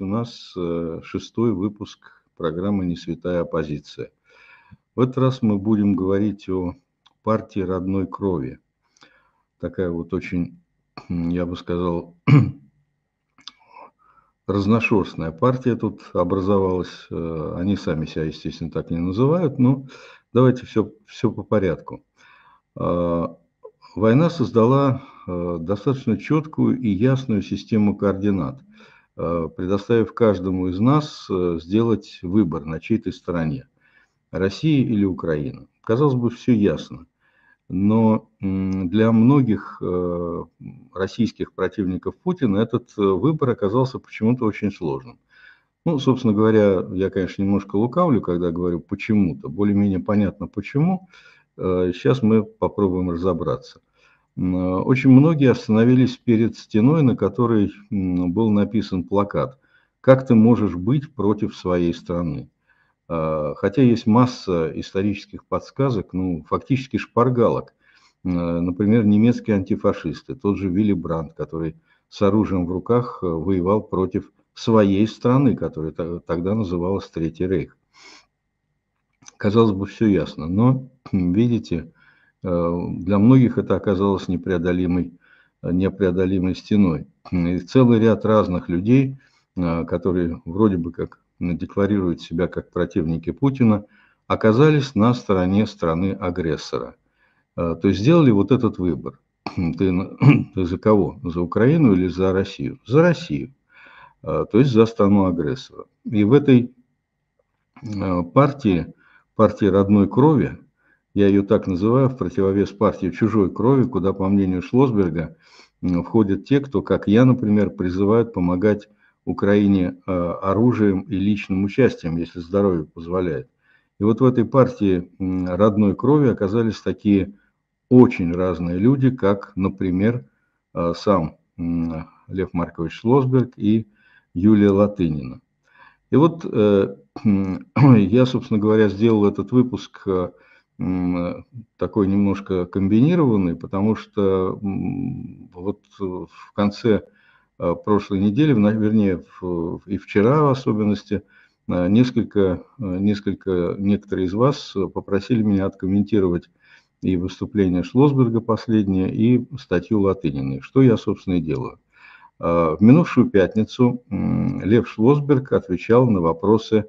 у нас э, шестой выпуск программы «Несвятая оппозиция». В этот раз мы будем говорить о партии родной крови. Такая вот очень, я бы сказал, разношерстная партия тут образовалась. Э, они сами себя, естественно, так не называют, но давайте все, все по порядку. Э, война создала достаточно четкую и ясную систему координат – Э, предоставив каждому из нас э, сделать выбор, на чьей ты стороне, Россия или Украина. Казалось бы, все ясно. Но для многих э, российских противников Путина этот выбор оказался почему-то очень сложным. Ну, собственно говоря, я, конечно, немножко лукавлю, когда говорю почему-то. Более-менее понятно почему. Сейчас мы попробуем разобраться. Э, очень многие остановились перед стеной, на которой был написан плакат «Как ты можешь быть против своей страны?». А, хотя есть масса исторических подсказок, ну, фактически шпаргалок. Э, например, немецкие антифашисты, тот же Вилли Брандт, который с оружием в руках э, воевал против своей страны, которая тогда называлась Третий Рейх. Казалось бы, все ясно, но, видите, Э, для многих это оказалось непреодолимой, э, непреодолимой стеной. И целый ряд разных людей, э, которые вроде бы как декларируют себя как противники Путина, оказались на стороне страны-агрессора. То есть сделали вот этот выбор. Хм, ты, ты за кого? За Украину или за Россию? За Россию. То есть за страну агрессора. И в этой партии, партии родной крови, я ее так называю, в противовес партии чужой крови, куда, по мнению Шлосберга, входят те, кто, как я, например, призывают помогать Украине э, оружием и личным участием, если здоровье позволяет. И вот в этой партии родной крови оказались такие очень разные люди, как, например, э, сам Лев Маркович Шлосберг и Юлия Латынина. И вот э, я, собственно говоря, сделал этот выпуск такой немножко комбинированный, потому что вот в конце а, прошлой недели, вернее, и вчера в особенности, а, несколько, а, несколько, некоторые из вас попросили меня откомментировать и выступление Шлосберга последнее, и статью Латыниной, что я, собственно, и делаю. В минувшую пятницу Лев Шлосберг отвечал на вопросы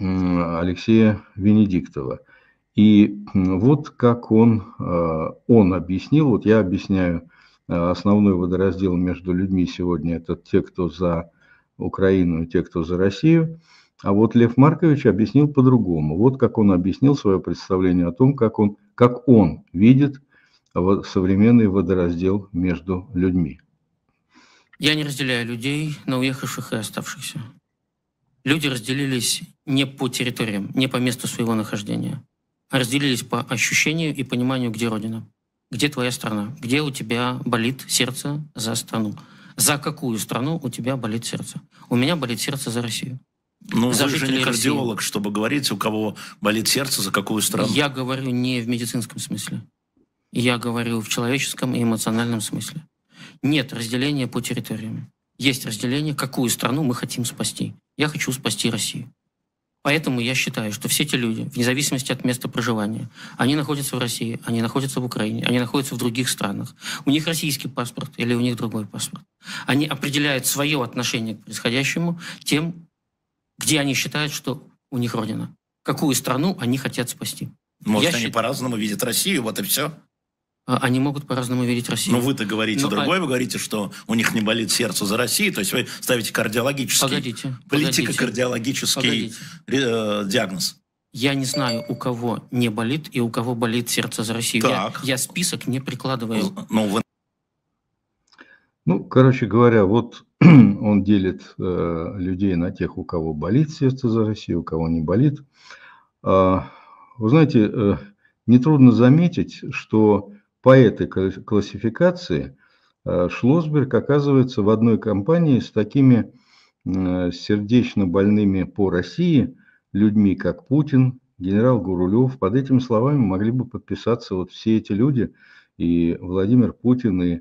Алексея Венедиктова – и вот как он, э, он объяснил, вот я объясняю, э, основной водораздел между людьми сегодня это те, кто за Украину и те, кто за Россию. А вот Лев Маркович объяснил по-другому. Вот как он объяснил свое представление о том, как он, как он видит современный водораздел между людьми. Я не разделяю людей на уехавших и оставшихся. Люди разделились не по территориям, не по месту своего нахождения разделились по ощущению и пониманию, где Родина, где твоя страна, где у тебя болит сердце за страну, за какую страну у тебя болит сердце. У меня болит сердце за Россию. Ну, вы же не кардиолог, России. чтобы говорить, у кого болит сердце, за какую страну. Я говорю не в медицинском смысле. Я говорю в человеческом и эмоциональном смысле. Нет разделения по территориям. Есть разделение, какую страну мы хотим спасти. Я хочу спасти Россию. Поэтому я считаю, что все эти люди, вне зависимости от места проживания, они находятся в России, они находятся в Украине, они находятся в других странах. У них российский паспорт или у них другой паспорт. Они определяют свое отношение к происходящему тем, где они считают, что у них родина. Какую страну они хотят спасти. Может, я они счит... по-разному видят Россию, вот и все. А, они могут по-разному видеть Россию. Но вы-то говорите Но, а другое, а... вы говорите, что у них не болит сердце за Россию, то есть вы ставите кардиологический, погодите, политико-кардиологический погодите. Э, диагноз. Я не знаю, у кого не болит и у кого болит сердце за Россию. Так. Я, я список не прикладываю. Ну, ну, вы... ну, короче говоря, вот он делит э, людей на тех, у кого болит сердце за Россию, у кого не болит. Э, вы знаете, э, нетрудно заметить, что по этой классификации э, Шлосберг оказывается в одной компании с такими э, сердечно больными по России людьми, как Путин, генерал Гурулев. Под этими словами могли бы подписаться вот все эти люди, и Владимир Путин, и э,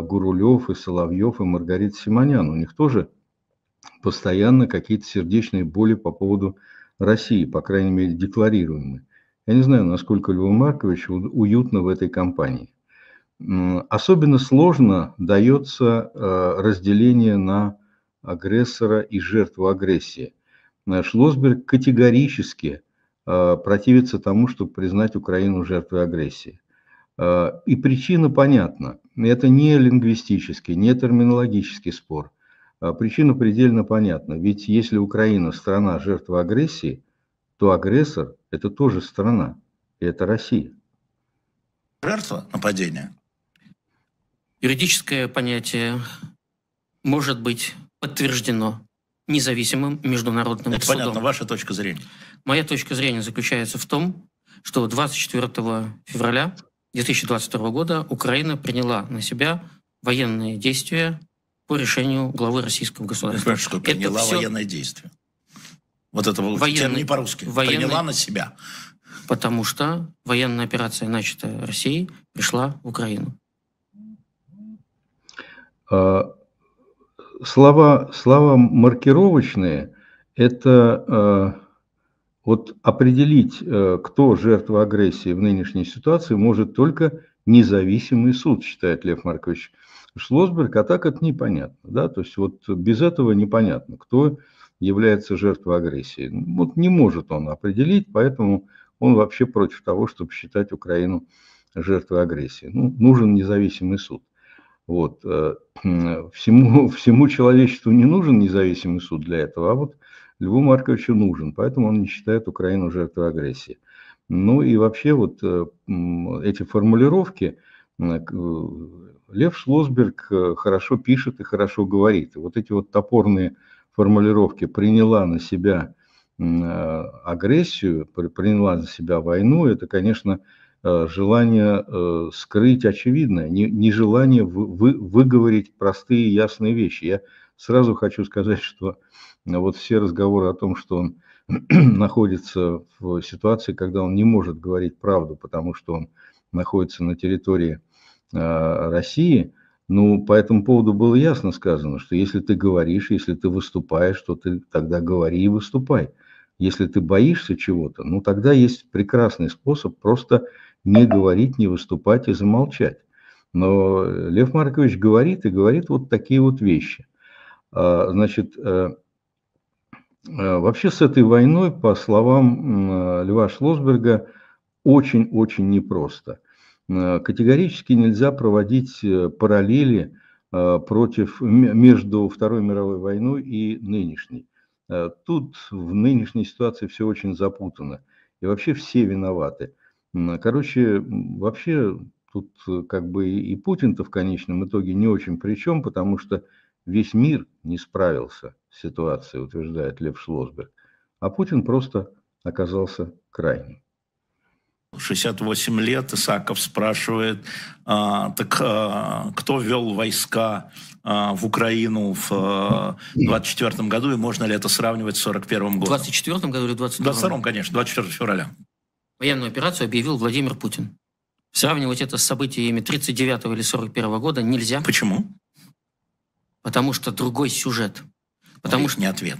Гурулев, и Соловьев, и Маргарита Симонян. У них тоже постоянно какие-то сердечные боли по поводу России, по крайней мере, декларируемые. Я не знаю, насколько Льву Марковичу уютно в этой компании. Особенно сложно дается э, разделение на агрессора и жертву агрессии. Э, Шлосберг категорически э, противится тому, чтобы признать Украину жертвой агрессии. И причина понятна. Это не лингвистический, не терминологический спор. Причина предельно понятна. Ведь если Украина страна жертва агрессии, то агрессор это тоже страна, и это Россия. Жертва нападения? Юридическое понятие может быть подтверждено независимым международным это судом. понятно, ваша точка зрения. Моя точка зрения заключается в том, что 24 февраля 2022 года Украина приняла на себя военные действия по решению главы российского государства. Что приняла это все... военное действие? вот это вот военный, не по-русски, военный, приняла на себя. Потому что военная операция, начатая Россией, пришла в Украину. А, слова, слова маркировочные – это а, вот определить, а, кто жертва агрессии в нынешней ситуации, может только независимый суд, считает Лев Маркович Шлосберг, а так это непонятно. Да? То есть вот без этого непонятно, кто является жертвой агрессии. Вот не может он определить, поэтому он вообще против того, чтобы считать Украину жертвой агрессии. Ну, нужен независимый суд. Вот. Э, всему, всему человечеству не нужен независимый суд для этого, а вот Льву Марковичу нужен, поэтому он не считает Украину жертвой агрессии. Ну и вообще вот э, эти формулировки, э, Лев Шлосберг хорошо пишет и хорошо говорит. И вот эти вот топорные формулировки приняла на себя э, агрессию, приняла на себя войну, это, конечно, э, желание э, скрыть очевидное, нежелание выговорить простые ясные вещи. Я сразу хочу сказать, что вот все разговоры о том, что он находится в ситуации, когда он не может говорить правду, потому что он находится на территории России – ну, по этому поводу было ясно сказано, что если ты говоришь, если ты выступаешь, то ты тогда говори и выступай. Если ты боишься чего-то, ну тогда есть прекрасный способ просто не говорить, не выступать и замолчать. Но Лев Маркович говорит и говорит вот такие вот вещи. А, значит, э, э, вообще с этой войной, по словам э, Льва Шлосберга, очень-очень непросто – Э, категорически нельзя проводить э, параллели э, против, между Второй мировой войной и нынешней. Тут в нынешней ситуации все очень запутано. И вообще все виноваты. Короче, вообще тут как бы и Путин-то в конечном итоге не очень при чем, потому что весь мир не справился с ситуацией, утверждает Лев Шлосберг. А Путин просто оказался крайним. 68 лет, Исаков спрашивает, а, так а, кто вел войска а, в Украину в 24 а, году, и можно ли это сравнивать с 41 годом? В 24 году или 22 22 конечно, 24 февраля. Военную операцию объявил Владимир Путин. Сравнивать это с событиями 39 или 41 года нельзя. Почему? Потому что другой сюжет. Потому что не ответ.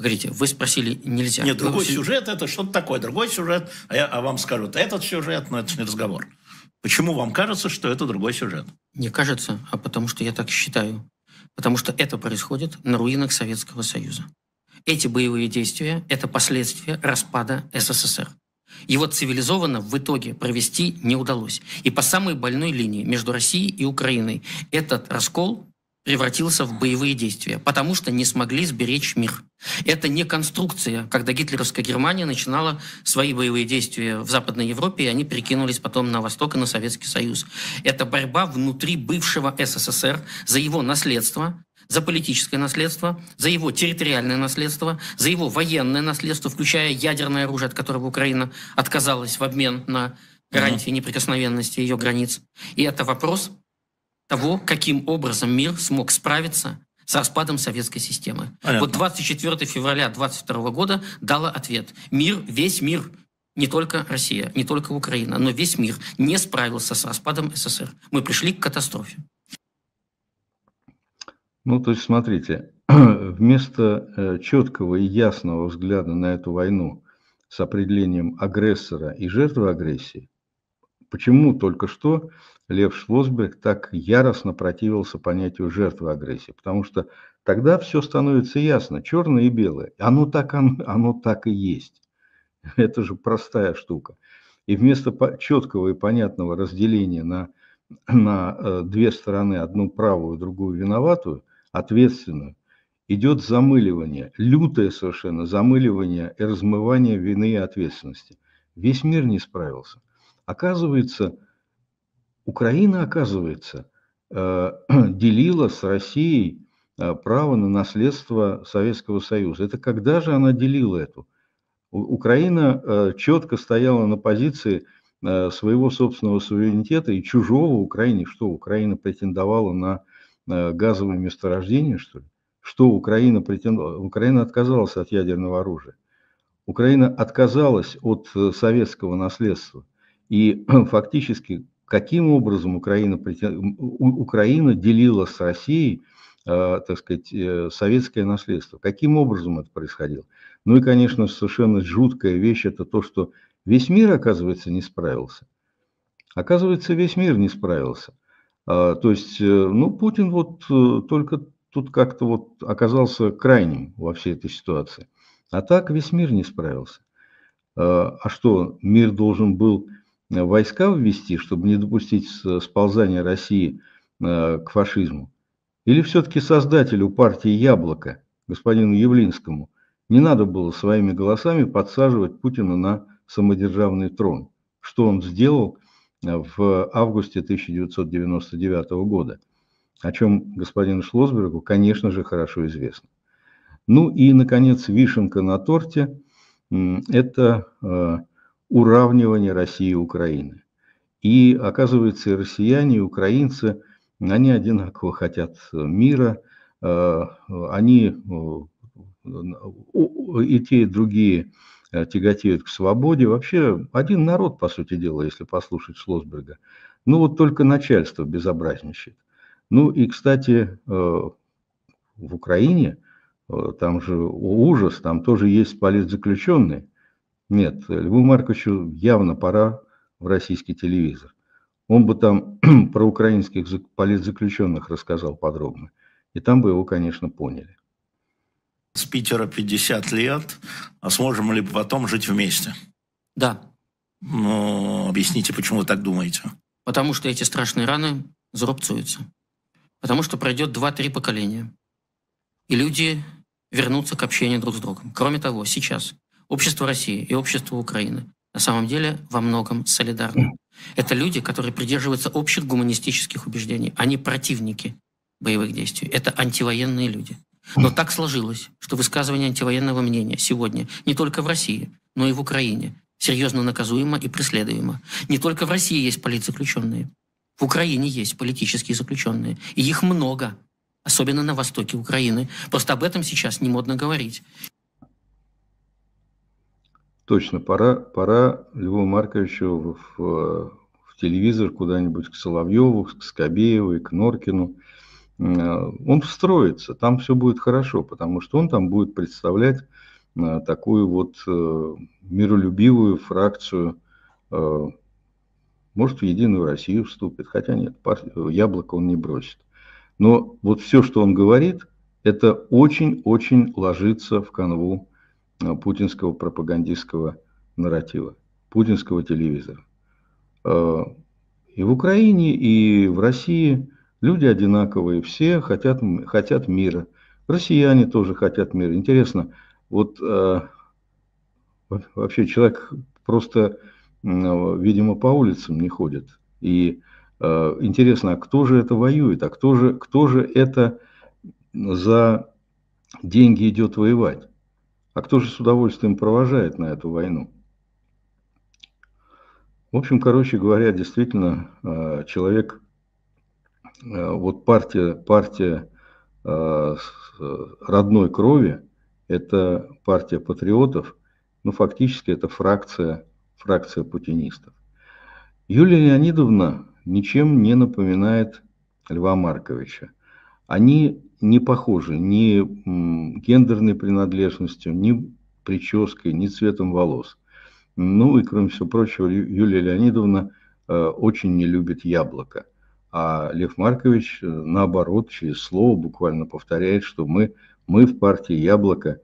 Погодите, вы спросили, нельзя. Нет, другой вы... сюжет – это что-то такое. Другой сюжет, а, я, а вам скажут, этот сюжет, но это не разговор. Почему вам кажется, что это другой сюжет? Не кажется, а потому что я так считаю. Потому что это происходит на руинах Советского Союза. Эти боевые действия – это последствия распада СССР. Его цивилизованно в итоге провести не удалось. И по самой больной линии между Россией и Украиной этот раскол превратился в боевые действия, потому что не смогли сберечь мир. Это не конструкция, когда гитлеровская Германия начинала свои боевые действия в Западной Европе, и они перекинулись потом на Восток и на Советский Союз. Это борьба внутри бывшего СССР за его наследство, за политическое наследство, за его территориальное наследство, за его военное наследство, включая ядерное оружие, от которого Украина отказалась в обмен на гарантии неприкосновенности ее границ. И это вопрос того, каким образом мир смог справиться с распадом советской системы. Понятно. Вот 24 февраля 22 года дала ответ. Мир, весь мир, не только Россия, не только Украина, но весь мир не справился с распадом СССР. Мы пришли к катастрофе. Ну, то есть, смотрите, вместо э, четкого и ясного взгляда на эту войну с определением агрессора и жертвы агрессии, почему только что Лев Шлосберг так яростно противился понятию жертвы агрессии, потому что тогда все становится ясно, черное и белое. Оно так, оно, оно так и есть. Это же простая штука. И вместо четкого и понятного разделения на, на э, две стороны, одну правую, другую виноватую, ответственную, идет замыливание, лютое совершенно замыливание и размывание вины и ответственности. Весь мир не справился. Оказывается, Украина, оказывается, э, делила с Россией э, право на наследство Советского Союза. Это когда же она делила эту? Украина э, четко стояла на позиции своего собственного суверенитета и чужого Украине. Что, Украина претендовала на газовые месторождения, что ли? Что Украина претендовала? Украина отказалась от ядерного оружия. Украина отказалась от советского наследства. И фактически каким образом Украина, Украина делила с Россией, э, так сказать, э, советское наследство, каким образом это происходило. Ну и, конечно, совершенно жуткая вещь – это то, что весь мир, оказывается, не справился. Оказывается, весь мир не справился. А, то есть, э, ну, Путин вот только тут как-то вот оказался крайним во всей этой ситуации. А так весь мир не справился. А, а что, мир должен был войска ввести, чтобы не допустить сползания России э, к фашизму? Или все-таки создателю партии «Яблоко», господину Явлинскому, не надо было своими голосами подсаживать Путина на самодержавный трон, что он сделал э, в августе 1999 года, о чем господину Шлосбергу, конечно же, хорошо известно. Ну и, наконец, вишенка на торте – это э, уравнивания России и Украины. И оказывается, и россияне, и украинцы, они одинаково хотят мира, э, они э, и те, и другие э, тяготеют к свободе. Вообще один народ, по сути дела, если послушать Шлосберга. Ну вот только начальство безобразничает. Ну и, кстати, в Украине, там же ужас, там тоже есть политзаключенные, нет, Льву Марковичу явно пора в российский телевизор. Он бы там про украинских политзаключенных рассказал подробно. И там бы его, конечно, поняли. С Питера 50 лет. А сможем ли потом жить вместе? Да. Ну, объясните, почему вы так думаете? Потому что эти страшные раны зарубцуются. Потому что пройдет 2-3 поколения. И люди вернутся к общению друг с другом. Кроме того, сейчас Общество России и общество Украины на самом деле во многом солидарны. Это люди, которые придерживаются общих гуманистических убеждений. Они противники боевых действий. Это антивоенные люди. Но так сложилось, что высказывание антивоенного мнения сегодня не только в России, но и в Украине серьезно наказуемо и преследуемо. Не только в России есть политзаключенные. В Украине есть политические заключенные. И их много, особенно на востоке Украины. Просто об этом сейчас не модно говорить. Точно, пора, пора Льву Марковичу в, в, в телевизор куда-нибудь к Соловьеву, к Скобееву и к Норкину. Э, он встроится, там все будет хорошо, потому что он там будет представлять э, такую вот э, миролюбивую фракцию может, в Единую Россию вступит, хотя нет, яблоко он не бросит. Но вот все, что он говорит, это очень-очень ложится в канву Э, путинского пропагандистского нарратива, путинского телевизора. Э, и в Украине, и в России люди одинаковые, все хотят, хотят мира. Россияне тоже хотят мира. Интересно, вот э, вообще человек просто, видимо, по улицам не ходит. И интересно, а кто же это воюет, а кто же, кто же это за деньги идет воевать? А кто же с удовольствием провожает на эту войну? В общем, короче говоря, действительно, э, человек, э, вот партия, партия э, родной крови, это партия патриотов, но фактически это фракция, фракция путинистов. Юлия Леонидовна ничем не напоминает Льва Марковича. Они не похожи ни гендерной принадлежностью, ни прической, ни цветом волос. Ну и, кроме всего прочего, Юлия Леонидовна э, очень не любит яблоко. А Лев Маркович, э, наоборот, через слово буквально повторяет, что мы, мы в партии яблоко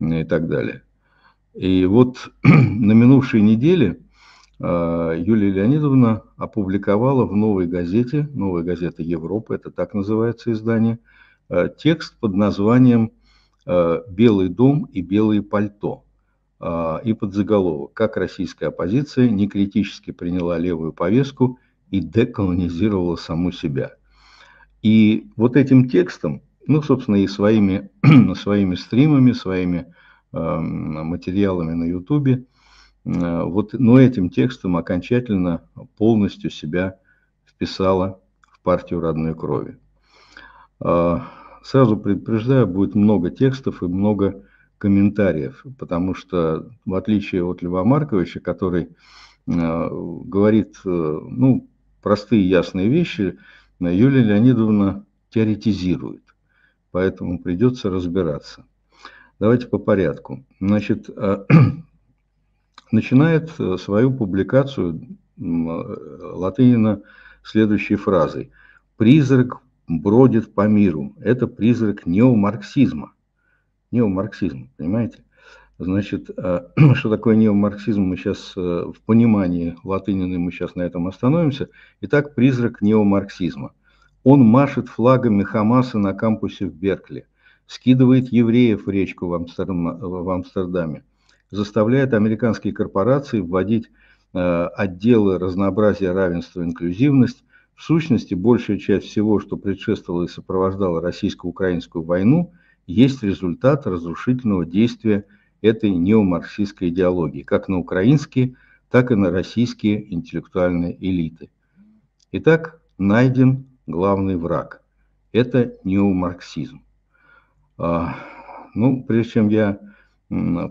и так далее. И вот на минувшей неделе э, Юлия Леонидовна опубликовала в «Новой газете», «Новая газета Европы», это так называется издание – Э, текст под названием э, «Белый дом и белое пальто» а, и под заголовок «Как российская оппозиция не критически приняла левую повестку и деколонизировала саму себя». И вот этим текстом, ну, собственно, и своими, своими стримами, своими э, материалами на Ютубе, вот, но ну, этим текстом окончательно полностью себя вписала в партию родной крови. А, Сразу предупреждаю, будет много текстов и много комментариев, потому что в отличие от Льва Марковича, который э, говорит э, ну, простые ясные вещи, э, Юлия Леонидовна теоретизирует, поэтому придется разбираться. Давайте по порядку. Значит, э, начинает э, свою публикацию Латынина следующей фразой. «Призрак бродит по миру. Это призрак неомарксизма. Неомарксизм, понимаете? Значит, э, что такое неомарксизм, мы сейчас э, в понимании латынины, мы сейчас на этом остановимся. Итак, призрак неомарксизма. Он машет флагами Хамаса на кампусе в Беркли, скидывает евреев в речку в, Амстердам, в Амстердаме, заставляет американские корпорации вводить э, отделы разнообразия, равенства, инклюзивность в сущности, большая часть всего, что предшествовало и сопровождало российско-украинскую войну, есть результат разрушительного действия этой неомарксистской идеологии, как на украинские, так и на российские интеллектуальные элиты. Итак, найден главный враг. Это неомарксизм. А, ну, прежде чем я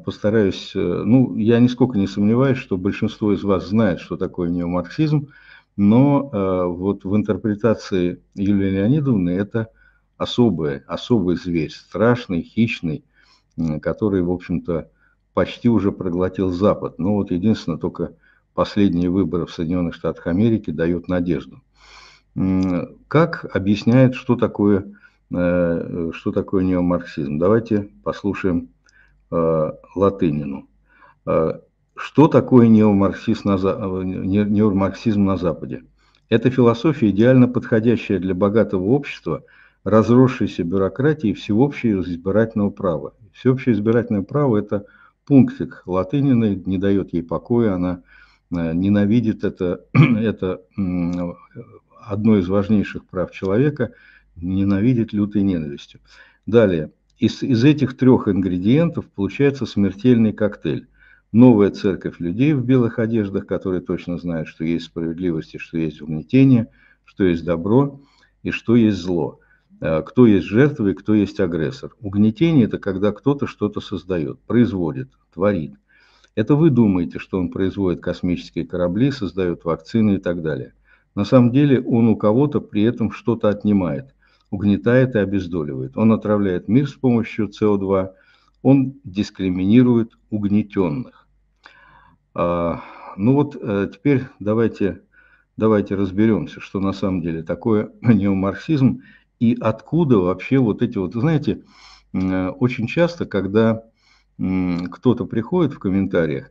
постараюсь, э, ну, я нисколько не сомневаюсь, что большинство из вас знает, что такое неомарксизм, марксизм но э, вот в интерпретации Юлии Леонидовны это особое, особый зверь, страшный, хищный, который, в общем-то, почти уже проглотил Запад. Но ну вот единственное, только последние выборы в Соединенных Штатах Америки дают надежду. Как объясняет, что такое, э, что такое неомарксизм? Давайте послушаем э, Латынину. Э, что такое неомарксизм на, э, неомарксизм на Западе? Это философия, идеально подходящая для богатого общества, разросшейся бюрократии и всеобщего избирательного права. Всеобщее избирательное право – это пунктик Латынина, не дает ей покоя, она э, ненавидит это, это одно из важнейших прав человека, ненавидит лютой ненавистью. Далее, из, из этих трех ингредиентов получается смертельный коктейль – новая церковь людей в белых одеждах, которые точно знают, что есть справедливость и что есть угнетение, что есть добро и что есть зло, э, кто есть жертва и кто есть агрессор. Угнетение – это когда кто-то что-то создает, производит, творит. Это вы думаете, что он производит космические корабли, создает вакцины и так далее. На самом деле он у кого-то при этом что-то отнимает, угнетает и обездоливает. Он отравляет мир с помощью СО2, он дискриминирует угнетенных. А, ну вот э, теперь давайте, давайте разберемся, что на самом деле такое неомарксизм и откуда вообще вот эти вот, знаете, э, очень часто, когда кто-то приходит в комментариях,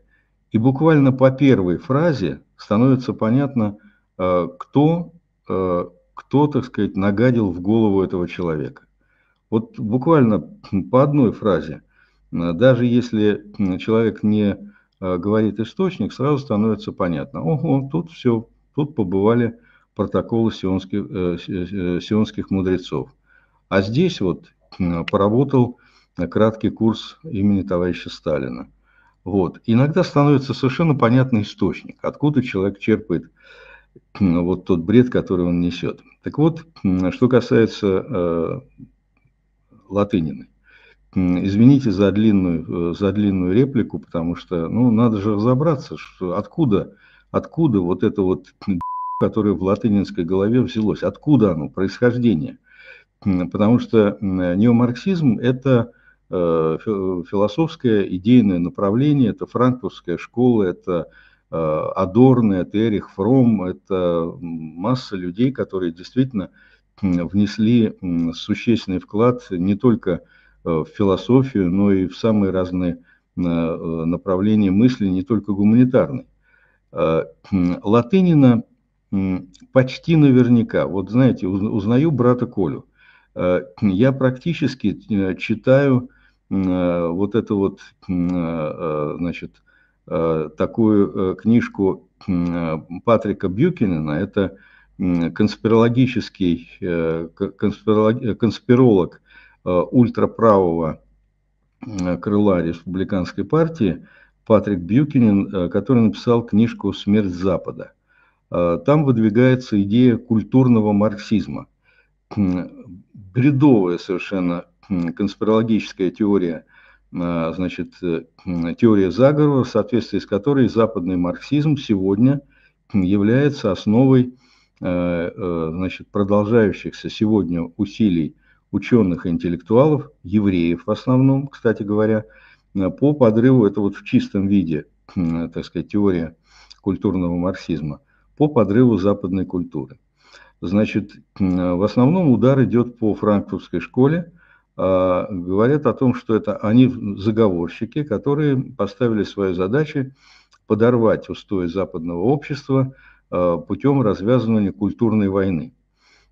и буквально по первой фразе становится понятно, э, кто, кто, так сказать, нагадил в голову этого человека. Вот буквально по одной фразе, даже если человек не Э, говорит источник, сразу становится понятно. Ого, тут все, тут побывали протоколы сионских, э, э, сионских мудрецов. А здесь вот поработал краткий курс имени товарища Сталина. Вот. Иногда становится совершенно понятный источник, откуда человек черпает вот тот бред, который он несет. Так вот, что касается э, Латынины. Извините за длинную, э, за длинную реплику, потому что ну, надо же разобраться, что, откуда, откуда вот это вот которое в латынинской голове взялось, откуда оно, происхождение. Потому что неомарксизм – это э, философское идейное направление, это франкфуртская школа, это э, Адорно, это Эрих Фром, это масса людей, которые действительно внесли существенный вклад не только в Э, в философию, но и в самые разные э, э, направления мысли, не только гуманитарной. Латынина почти наверняка, вот знаете, узнаю брата Колю, я практически читаю вот эту вот, значит, такую книжку Патрика Бьюкинена, это конспирологический, конспиролог Э, ультраправого э, крыла республиканской партии Патрик Бьюкинин, э, который написал книжку «Смерть Запада». Там выдвигается идея культурного марксизма. Бредовая совершенно конспирологическая теория, значит, теория заговора, в соответствии с которой западный марксизм сегодня является основой значит, продолжающихся сегодня усилий ученых и интеллектуалов, евреев в основном, кстати говоря, по подрыву, это вот в чистом виде, э, так сказать, теория культурного марксизма, по подрыву западной культуры. Значит, э, в основном удар идет по франкфуртской школе. А, говорят о том, что это они заговорщики, которые поставили свою задачу подорвать устои западного общества э, путем развязывания культурной войны.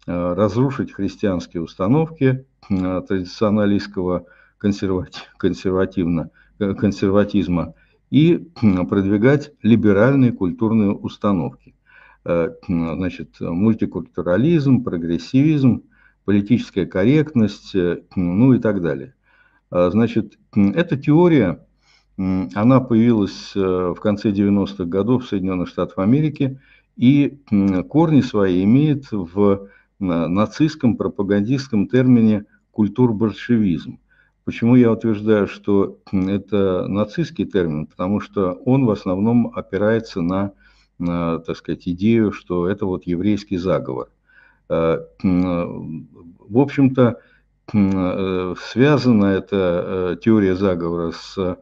Э, разрушить христианские установки э, традиционалистского консервативно, э, консерватизма и продвигать либеральные культурные установки. Значит, мультикультурализм, прогрессивизм, политическая корректность, ну и так далее. А, значит, эта теория, она появилась в конце 90-х годов в Соединенных Штатах Америки, и корни свои имеет в нацистском пропагандистском термине «культур-большевизм». Почему я утверждаю, что это нацистский термин? Потому что он в основном опирается на, на так сказать, идею, что это вот еврейский заговор. Э, в общем-то, э, связана эта э, теория заговора с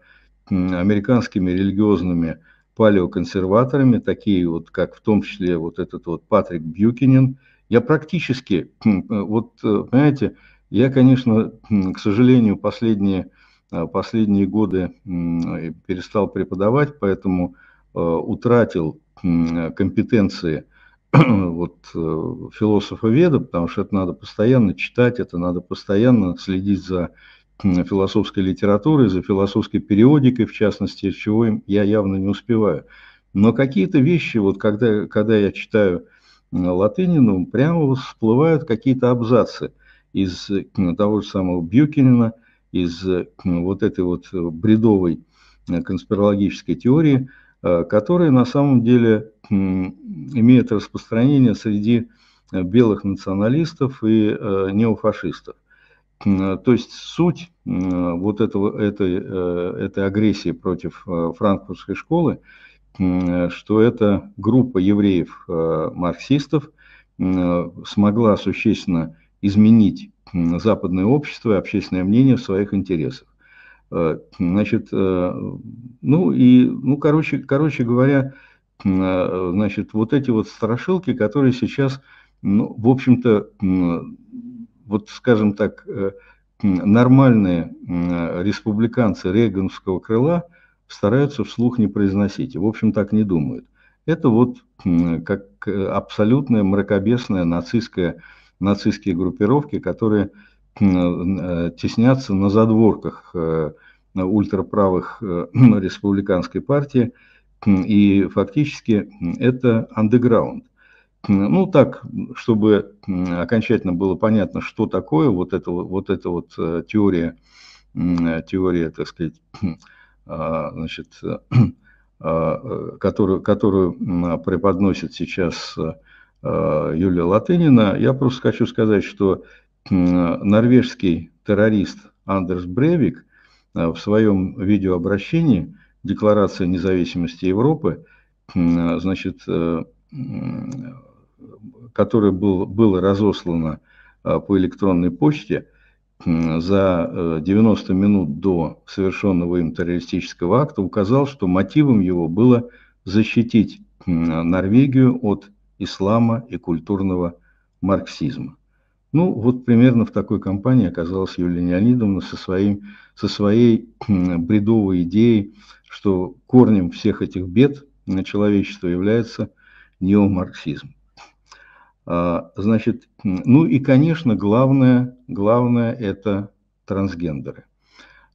американскими религиозными палеоконсерваторами, такие вот, как в том числе вот этот вот Патрик Бьюкинин – я практически, э, вот э, понимаете, я, конечно, к сожалению, последние, э, последние годы перестал преподавать, поэтому утратил компетенции вот, философа-веда, потому что это надо постоянно читать, это надо постоянно следить за философской литературой, за философской периодикой, в частности, чего я явно не успеваю. Но какие-то вещи, вот когда, когда я читаю Латынину прямо всплывают какие-то абзацы из того же самого Бьюкинина, из вот этой вот э, бредовой э, конспирологической теории, э, которые на самом деле имеют распространение среди белых националистов и неофашистов. То есть суть вот этого, этой, этой агрессии против франкфуртской школы – Э, что эта группа евреев-марксистов э, э, смогла существенно изменить западное общество и общественное мнение в своих интересах. Значит, ну и, ну, короче, короче говоря, значит, вот эти вот страшилки, которые сейчас, ну, в общем-то, вот, скажем так, нормальные республиканцы регановского крыла – стараются вслух не произносить, и, в общем, так не думают. Это вот как э, абсолютная мракобесная нацистская, нацистские группировки, которые э, э, теснятся на задворках ультраправых республиканской партии, и фактически это андеграунд. Ну, так, чтобы окончательно было понятно, что такое вот эта вот, эта вот теория, теория, так сказать, А, значит, а, э, которую, которую а, преподносит сейчас Юлия Латынина, я просто хочу сказать, что норвежский террорист Андерс Бревик в своем видеообращении Декларация независимости Европы, значит, э, которое был, было разослано по электронной почте, за 90 э, минут до совершенного им террористического акта указал, что мотивом его было защитить Норвегию от ислама и культурного марксизма. Ну, вот примерно в такой компании оказалась Юлия Леонидовна со, своим, со своей бредовой идеей, что корнем всех этих бед на человечество является неомарксизм. А, значит, ну и, конечно, главное, главное это трансгендеры.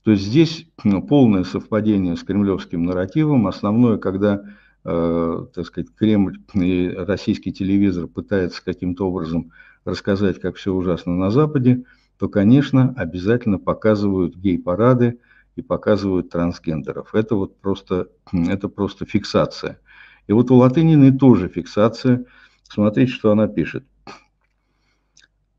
То есть здесь ну, полное совпадение с кремлевским нарративом. Основное, когда э, так сказать, Кремль и российский телевизор пытается каким-то образом рассказать, как все ужасно на Западе, то, конечно, обязательно показывают гей-парады и показывают трансгендеров. Это вот просто, это просто фиксация. И вот у Латынины тоже фиксация – Смотрите, что она пишет.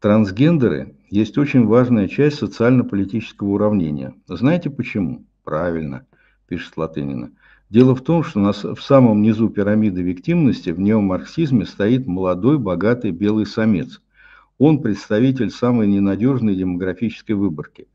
Трансгендеры есть очень важная часть социально-политического уравнения. Знаете почему? Правильно, пишет Латынина. Дело в том, что у нас в самом низу пирамиды виктимности в неомарксизме стоит молодой, богатый белый самец. Он представитель самой ненадежной демографической выборки.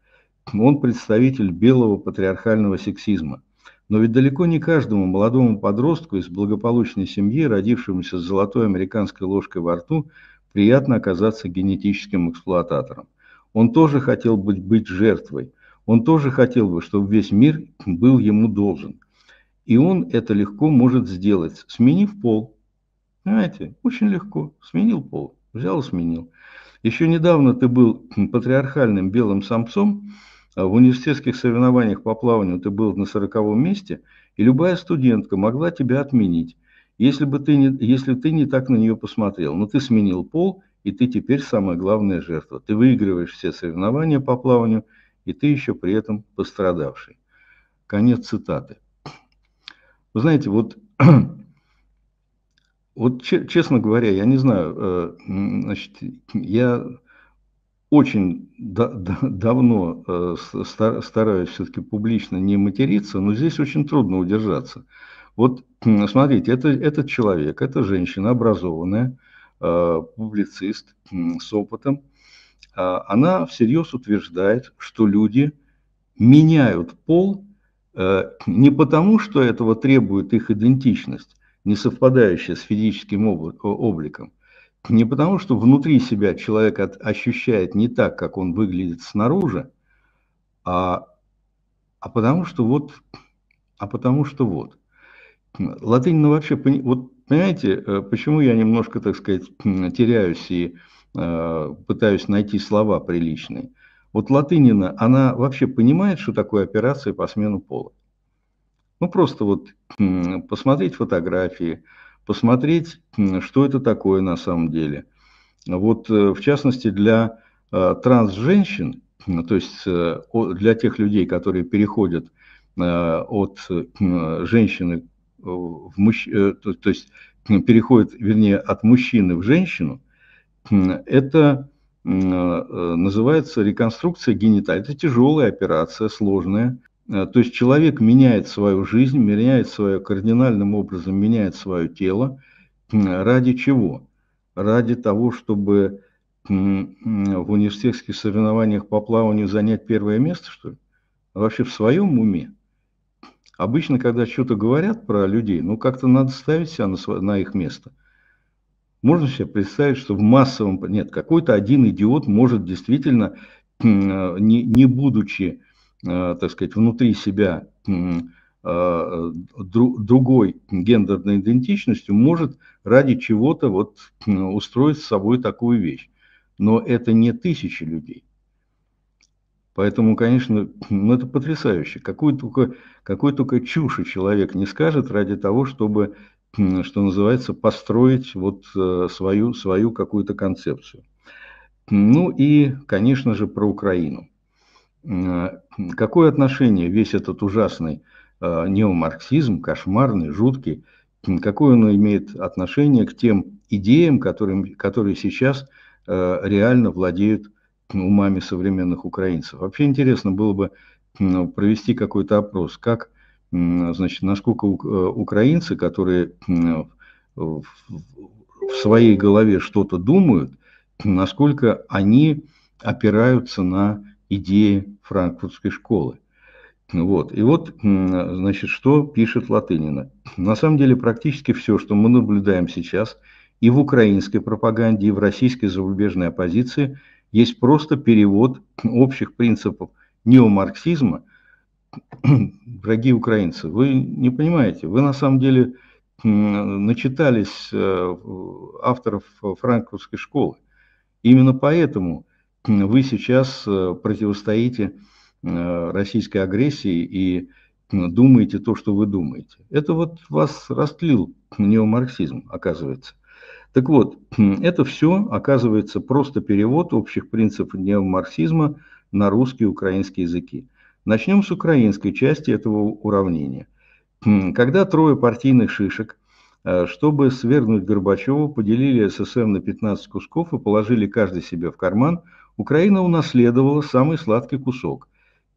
Он представитель белого патриархального сексизма. Но ведь далеко не каждому молодому подростку из благополучной семьи, родившемуся с золотой американской ложкой во рту, приятно оказаться генетическим эксплуататором. Он тоже хотел быть, быть жертвой. Он тоже хотел бы, чтобы весь мир был ему должен. И он это легко может сделать, сменив пол. Понимаете, очень легко. Сменил пол. Взял и сменил. Еще недавно ты был патриархальным белым самцом, а в университетских соревнованиях по плаванию ты был на сороковом месте, и любая студентка могла тебя отменить, если, бы ты не, если ты не так на нее посмотрел. Но ты сменил пол, и ты теперь самая главная жертва. Ты выигрываешь все соревнования по плаванию, и ты еще при этом пострадавший. Конец цитаты. Вы знаете, вот, вот честно говоря, я не знаю, э, значит, я очень да, да, давно э, стар, стараюсь все-таки публично не материться, но здесь очень трудно удержаться. Вот смотрите, это, этот человек, эта женщина образованная, э, публицист э, с опытом, э, она всерьез утверждает, что люди меняют пол э, не потому, что этого требует их идентичность, не совпадающая с физическим об, обликом, не потому, что внутри себя человек от, ощущает не так, как он выглядит снаружи, а, а потому что вот, а потому что вот. Латынина ну, вообще, вот понимаете, э, почему я немножко, так сказать, теряюсь и э, пытаюсь найти слова приличные. Вот Латынина, она вообще понимает, что такое операция по смену пола. Ну, просто вот э, посмотреть фотографии, посмотреть, что это такое на самом деле. Вот э, в частности для э, трансженщин, то есть э, для тех людей, которые переходят от женщины в мужчину, то есть переходят, вернее, от мужчины в женщину, это называется реконструкция гениталий. Это тяжелая операция, сложная, Э, то есть человек меняет свою жизнь, меняет свое, кардинальным образом меняет свое тело. Ради чего? Ради того, чтобы в университетских соревнованиях по плаванию занять первое место, что ли? А вообще в своем уме? Обычно, когда что-то говорят про людей, ну как-то надо ставить себя на, на их место. Можно себе представить, что в массовом... Нет, какой-то один идиот может действительно, э, не, не будучи Э, так сказать, внутри себя э, другой гендерной идентичностью, может ради чего-то вот устроить с собой такую вещь. Но это не тысячи людей. Поэтому, конечно, ну это потрясающе. Какую только, какой только чушь человек не скажет ради того, чтобы, что называется, построить вот э, свою, свою какую-то концепцию. Ну и, конечно же, про Украину. Э, какое отношение весь этот ужасный э, неомарксизм, кошмарный, жуткий, какое оно имеет отношение к тем идеям, которым, которые сейчас э, реально владеют умами современных украинцев. Вообще интересно было бы ну, провести какой-то опрос, как, значит, насколько украинцы, которые в своей голове что-то думают, насколько они опираются на идеи франкфуртской школы. Вот. И вот, значит, что пишет Латынина. На самом деле практически все, что мы наблюдаем сейчас и в украинской пропаганде, и в российской зарубежной оппозиции, есть просто перевод общих принципов неомарксизма. Дорогие украинцы, вы не понимаете, вы на самом деле начитались э, авторов франкфуртской школы. Именно поэтому вы сейчас э, противостоите э, российской агрессии и думаете то, что вы думаете. Это вот вас растлил неомарксизм, оказывается. Так вот, это все оказывается просто перевод общих принципов неомарксизма на русский и украинский языки. Начнем с украинской части этого уравнения. Когда трое партийных шишек, э, чтобы свергнуть Горбачева, поделили СССР на 15 кусков и положили каждый себе в карман – Украина унаследовала самый сладкий кусок,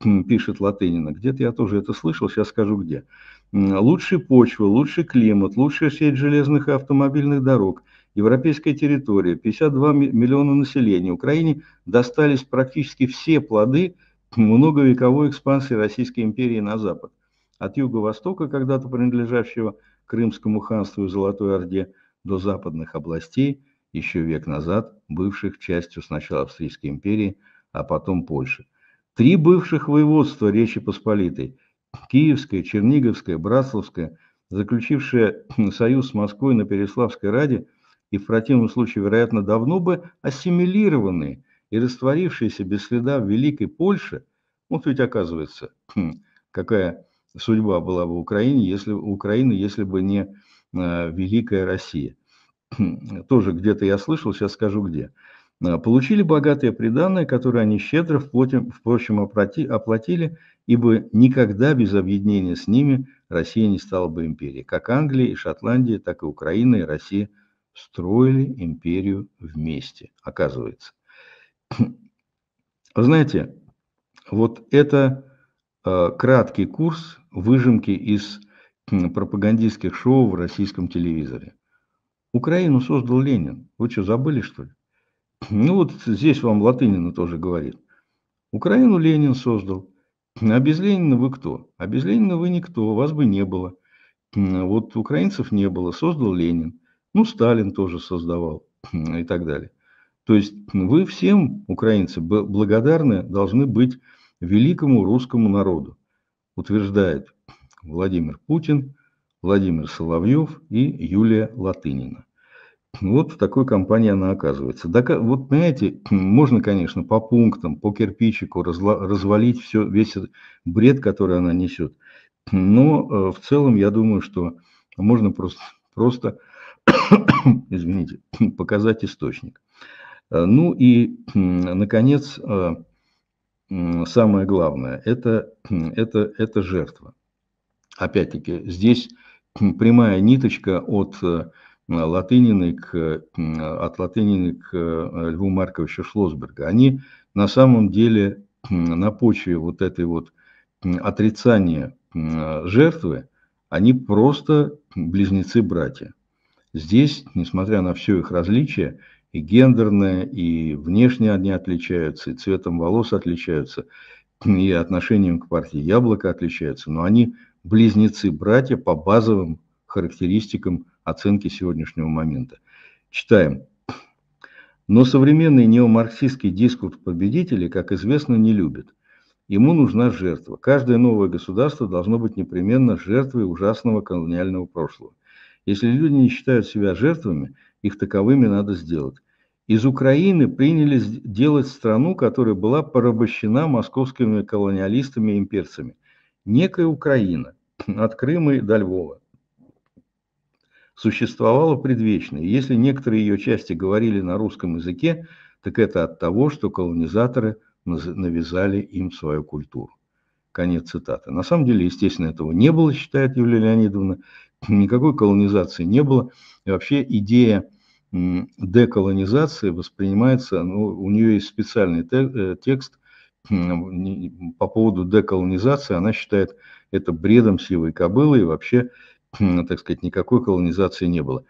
хм, пишет Латынина. Где-то я тоже это слышал, сейчас скажу где. Лучшая почва, лучший климат, лучшая сеть железных и автомобильных дорог, европейская территория, 52 миллиона населения. Украине достались практически все плоды многовековой экспансии Российской империи на запад. От юго-востока, когда-то принадлежащего Крымскому ханству и Золотой Орде, до западных областей – еще век назад, бывших частью сначала Австрийской империи, а потом Польши. Три бывших воеводства Речи Посполитой – Киевская, Черниговская, Братславское, заключившее союз с Москвой на Переславской Раде и в противном случае, вероятно, давно бы ассимилированные и растворившиеся без следа в Великой Польше, вот ведь оказывается, какая судьба была бы Украине, если, Украины, если бы не э, Великая Россия. Хм, тоже где-то я слышал, сейчас скажу где, э, получили богатые приданное, которые они щедро, впрочем, оплатили, ибо никогда без объединения с ними Россия не стала бы империей. Как Англия и Шотландия, так и Украина и Россия строили империю вместе, оказывается. Вы знаете, вот это э, краткий курс выжимки из пропагандистских шоу в российском телевизоре. Украину создал Ленин. Вы что, забыли, что ли? Ну вот здесь вам Латынина тоже говорит. Украину Ленин создал. А без Ленина вы кто? А без Ленина вы никто, вас бы не было. Вот украинцев не было, создал Ленин. Ну, Сталин тоже создавал и так далее. То есть вы всем, украинцы, благодарны должны быть великому русскому народу, утверждает Владимир Путин Владимир Соловьев и Юлия Латынина. Вот в такой компании она оказывается. Да, вот, понимаете, можно, конечно, по пунктам, по кирпичику разла, развалить все, весь бред, который она несет. Но э, в целом, я думаю, что можно просто, просто извините, показать источник. Э, ну и, наконец, э, самое главное это, – это, это жертва. Опять-таки, здесь прямая ниточка от э, Латынины к, от Латынины к э, Льву Марковичу Шлосберга. Они на самом деле на почве вот этой вот отрицания жертвы, они просто близнецы-братья. Здесь, несмотря на все их различия, и гендерное, и внешне они отличаются, и цветом волос отличаются, и отношением к партии Яблоко отличаются, но они близнецы-братья по базовым характеристикам оценки сегодняшнего момента. Читаем. Но современный неомарксистский дискурс победителей, как известно, не любит. Ему нужна жертва. Каждое новое государство должно быть непременно жертвой ужасного колониального прошлого. Если люди не считают себя жертвами, их таковыми надо сделать. Из Украины принялись делать страну, которая была порабощена московскими колониалистами и имперцами – некая Украина от Крыма и до Львова существовала предвечно. если некоторые ее части говорили на русском языке, так это от того, что колонизаторы навязали им свою культуру. Конец цитаты. На самом деле, естественно, этого не было, считает Юлия Леонидовна. Никакой колонизации не было. И вообще идея деколонизации воспринимается, ну, у нее есть специальный э, текст по поводу деколонизации, она считает это бредом сивой кобылы, и вообще, так сказать, никакой колонизации не было.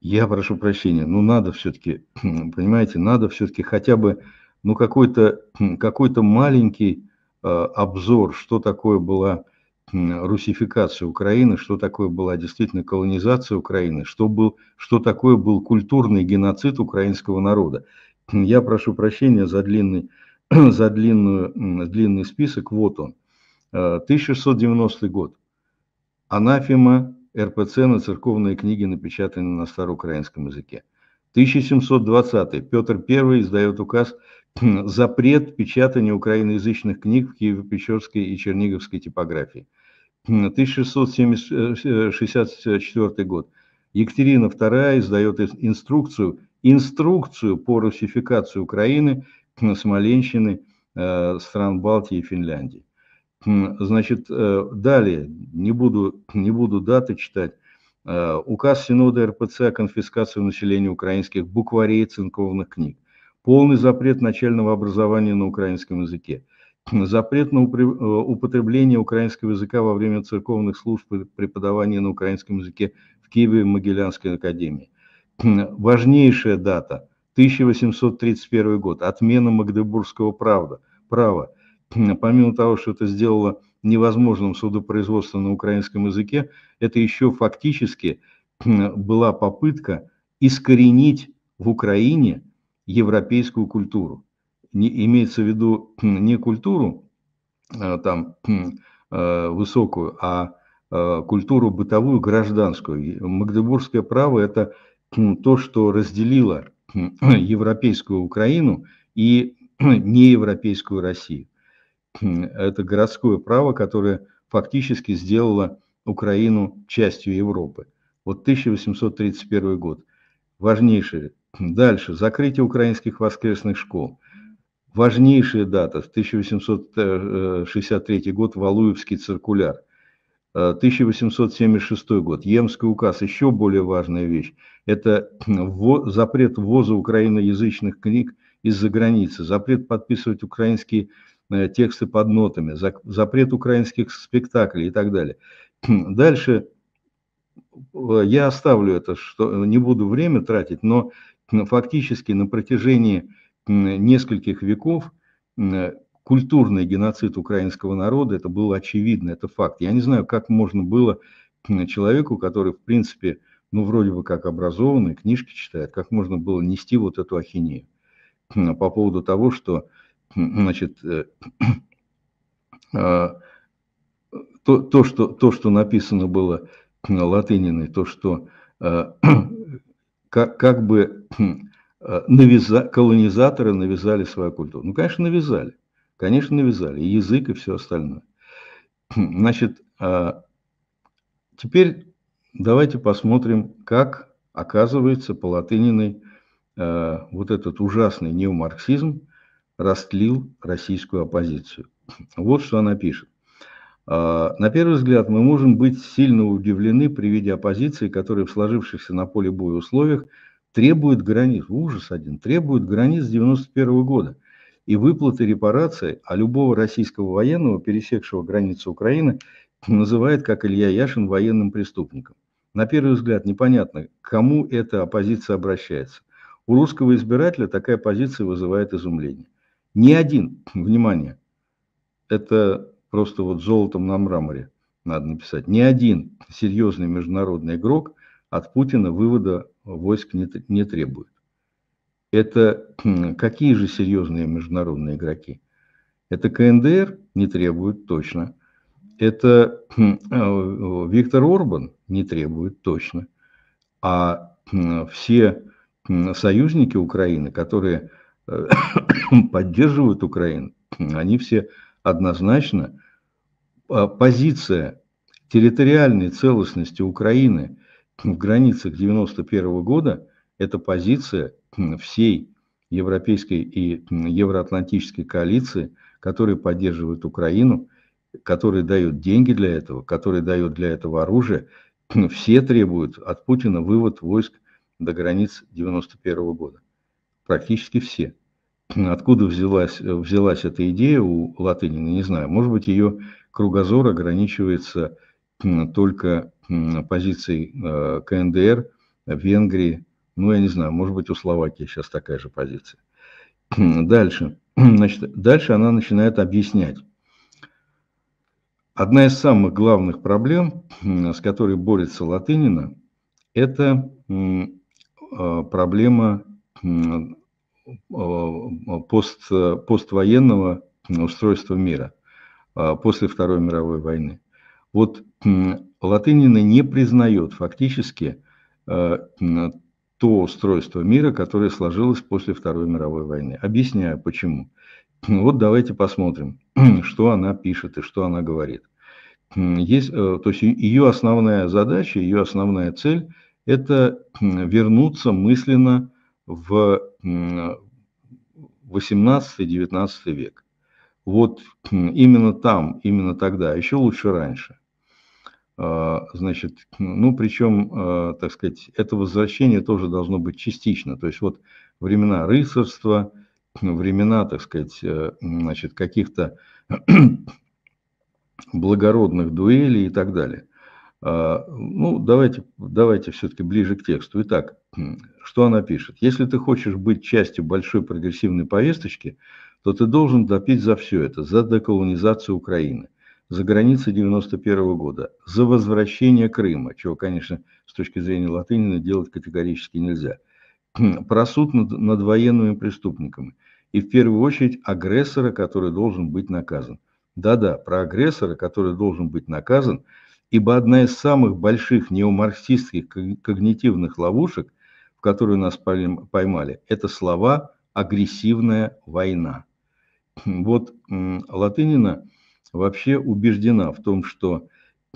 Я прошу прощения, ну надо все-таки, понимаете, надо все-таки хотя бы ну какой-то какой маленький э, обзор, что такое была русификация Украины, что такое была действительно колонизация Украины, что, был, что такое был культурный геноцид украинского народа. Я прошу прощения за длинный за длинную, длинный список, вот он. 1690 э, год. Анафима РПЦ на церковные книги, напечатанные на староукраинском языке. 1720. Петр I издает указ «Запрет печатания украиноязычных книг в Киево-Печерской и Черниговской типографии». 1664 э, год. Екатерина II издает инструкцию, инструкцию по русификации Украины, Смоленщины, э, стран Балтии и Финляндии. Значит, э, далее, не буду, не буду даты читать, э, указ Синода РПЦ о конфискации у населения украинских букварей и цинковных книг, полный запрет начального образования на украинском языке, запрет на употребление украинского языка во время церковных служб и преподавания на украинском языке в Киеве и Могилянской академии. Важнейшая дата – 1831 год, отмена Магдебургского права, права. Хм, помимо того, что это сделало невозможным судопроизводство на украинском языке, это еще фактически хм, была попытка искоренить в Украине европейскую культуру. Не, имеется в виду хм, не культуру э, там, э, высокую, а э, культуру бытовую, гражданскую. Магдебургское право – это то, что разделило европейскую Украину и неевропейскую Россию. Это городское право, которое фактически сделало Украину частью Европы. Вот 1831 год. Важнейшее. Дальше. Закрытие украинских воскресных школ. Важнейшая дата. 1863 э, э, год. Валуевский циркуляр. 1876 год, Емский указ, еще более важная вещь, это запрет ввоза украиноязычных книг из-за границы, запрет подписывать украинские э, тексты под нотами, запрет украинских спектаклей и так далее. Дальше э, я оставлю это, что не буду время тратить, но фактически на протяжении нескольких веков культурный геноцид украинского народа, это было очевидно, это факт. Я не знаю, как можно было человеку, который, в принципе, ну, вроде бы как образованный, книжки читает, как можно было нести вот эту ахинею а по поводу того, что, значит, э, а, то, то, что, то, что написано было Латыниной, то, что а, как, как бы навяза, колонизаторы навязали свою культуру. Ну, конечно, навязали. Конечно, навязали и язык, и все остальное. Значит, а, теперь давайте посмотрим, как оказывается по Латыниной а, вот этот ужасный неомарксизм растлил российскую оппозицию. Вот что она пишет. А, на первый взгляд, мы можем быть сильно удивлены при виде оппозиции, которая в сложившихся на поле боя условиях требует границ, ужас один, требует границ 91 года – и выплаты репарации а любого российского военного, пересекшего границу Украины, называет, как Илья Яшин, военным преступником. На первый взгляд непонятно, к кому эта оппозиция обращается. У русского избирателя такая позиция вызывает изумление. Ни один, внимание, это просто вот золотом на мраморе надо написать, ни один серьезный международный игрок от Путина вывода войск не требует. Это хм, какие же серьезные международные игроки? Это КНДР? Не требует точно. Это хм, э, Виктор Орбан? Не требует точно. А хм, все союзники Украины, которые э, поддерживают Украину, они все однозначно э, позиция территориальной целостности Украины в границах 1991 года это позиция всей европейской и евроатлантической коалиции, которые поддерживают Украину, которые дают деньги для этого, которые дают для этого оружие. Все требуют от Путина вывод войск до границ 91 года. Практически все. Откуда взялась, взялась эта идея у Латынина, не знаю. Может быть, ее кругозор ограничивается только позицией э, КНДР, Венгрии, ну, я не знаю, может быть, у Словакии сейчас такая же позиция. Дальше. Значит, дальше она начинает объяснять. Одна из самых главных проблем, с которой борется Латынина, это а, проблема а, а, пост, поствоенного устройства мира после Второй мировой войны. Вот Латынина не признает фактически то устройство мира, которое сложилось после Второй мировой войны. Объясняю, почему. Ну вот давайте посмотрим, что она пишет и что она говорит. Есть, э, то есть ее основная задача, ее основная цель – это вернуться мысленно в 18-19 век. Вот именно там, именно тогда, еще лучше раньше. А, значит, ну, причем, а, так сказать, это возвращение тоже должно быть частично. То есть вот времена рыцарства, времена, так сказать, э, значит, каких-то благородных дуэлей и так далее. А, ну, давайте, давайте все-таки ближе к тексту. Итак, что она пишет? Если ты хочешь быть частью большой прогрессивной повесточки, то ты должен допить за все это, за деколонизацию Украины – за границы 91 -го года, за возвращение Крыма, чего, конечно, с точки зрения Латынина делать категорически нельзя, про суд над, над военными преступниками и, в первую очередь, агрессора, который должен быть наказан. Да-да, про агрессора, который должен быть наказан, ибо одна из самых больших неомарксистских когнитивных ловушек, в которую нас поймали, это слова «агрессивная война». Вот Латынина – вообще убеждена в том, что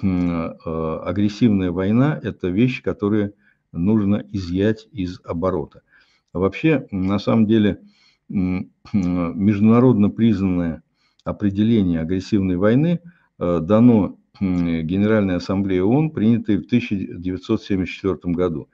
э, агрессивная война – это вещь, которую нужно изъять из оборота. Вообще, на самом деле, э, международно признанное определение агрессивной войны э, дано Генеральной Ассамблеей ООН, принятой в 1974 году.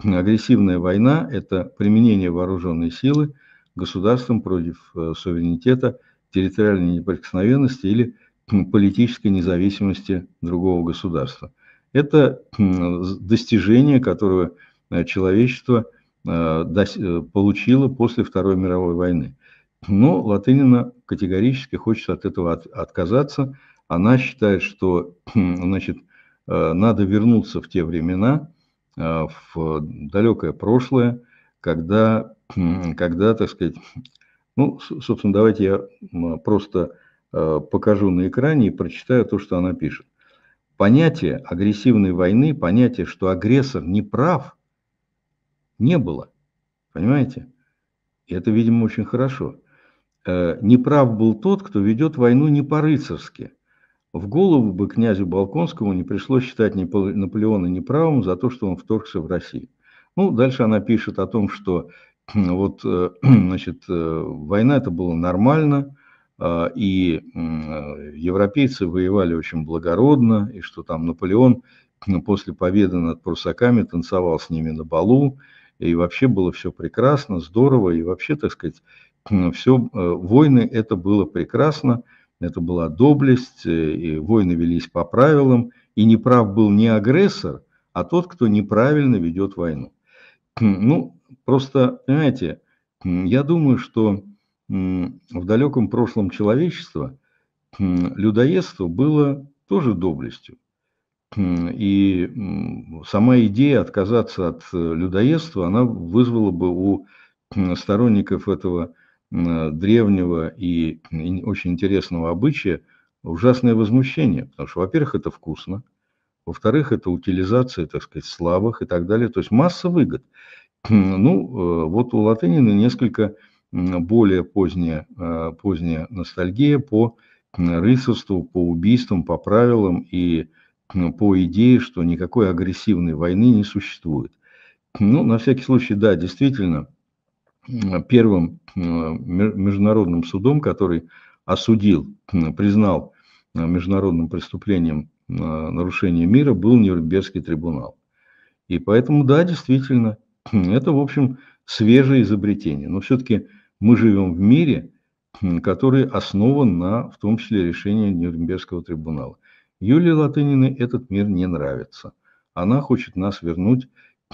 Агрессивная война – это применение вооруженной силы государством против суверенитета, территориальной неприкосновенности или политической независимости другого государства. Это достижение, которое э, человечество э, э, получило после Второй мировой войны. Но Латынина категорически хочет от этого отказаться. Она считает, что значит, надо вернуться в те времена, в далекое прошлое, когда, когда так сказать, ну, собственно, давайте я просто Э, покажу на экране и прочитаю то, что она пишет. Понятие агрессивной войны, понятие, что агрессор не прав, не было. Понимаете? И это, видимо, очень хорошо. Э, неправ был тот, кто ведет войну не по-рыцарски. В голову бы князю Балконскому не пришлось считать Наполеона неправым за то, что он вторгся в Россию. Ну, дальше она пишет о том, что вот, э, значит, война это было нормально, а, и э, европейцы воевали очень благородно, и что там Наполеон ну, после победы над прусаками танцевал с ними на балу, и вообще было все прекрасно, здорово, и вообще, так сказать, ну, все, э, войны это было прекрасно, это была доблесть, э, и войны велись по правилам, и неправ был не агрессор, а тот, кто неправильно ведет войну. Хм, ну, просто, понимаете, я думаю, что в далеком прошлом человечества людоедство было тоже доблестью. И сама идея отказаться от э, людоедства, она вызвала бы у сторонников этого древнего и очень интересного обычая ужасное возмущение, потому что, во-первых, это вкусно, во-вторых, это утилизация, так сказать, слабых и так далее, то есть масса выгод. Ну, э, вот у Латынина несколько более поздняя, э, поздняя ностальгия по рыцарству, по убийствам, по правилам и по идее, что никакой агрессивной войны не существует. Ну, на всякий случай, да, действительно, первым международным судом, который осудил, признал э, международным преступлением э, нарушение мира, был Нюрнбергский трибунал. И поэтому, да, действительно, это, в общем, свежее изобретение. Но все-таки мы живем в мире, который основан на, в том числе, решении Нюрнбергского трибунала. Юлии Латыниной этот мир не нравится. Она хочет нас вернуть